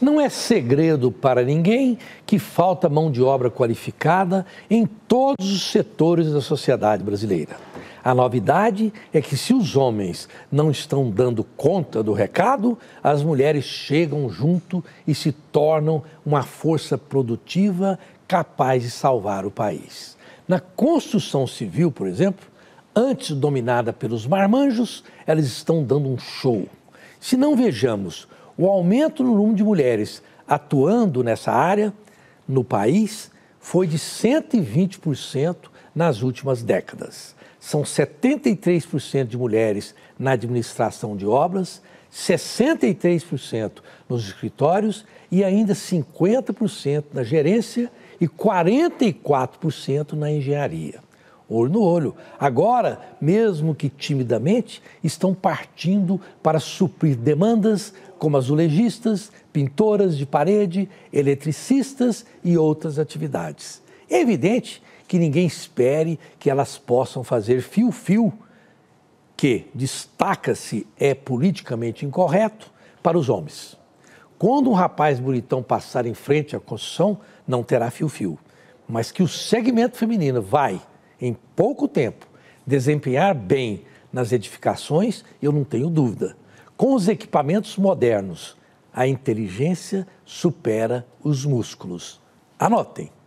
Não é segredo para ninguém que falta mão de obra qualificada em todos os setores da sociedade brasileira. A novidade é que, se os homens não estão dando conta do recado, as mulheres chegam junto e se tornam uma força produtiva capaz de salvar o país. Na construção civil, por exemplo, antes dominada pelos marmanjos, elas estão dando um show. Se não vejamos o aumento no número de mulheres atuando nessa área no país foi de 120% nas últimas décadas. São 73% de mulheres na administração de obras, 63% nos escritórios e ainda 50% na gerência e 44% na engenharia olho no olho. Agora, mesmo que timidamente, estão partindo para suprir demandas como azulejistas, pintoras de parede, eletricistas e outras atividades. É evidente que ninguém espere que elas possam fazer fio-fio, que destaca-se é politicamente incorreto para os homens. Quando um rapaz bonitão passar em frente à construção, não terá fio-fio, mas que o segmento feminino vai em pouco tempo, desempenhar bem nas edificações, eu não tenho dúvida. Com os equipamentos modernos, a inteligência supera os músculos. Anotem!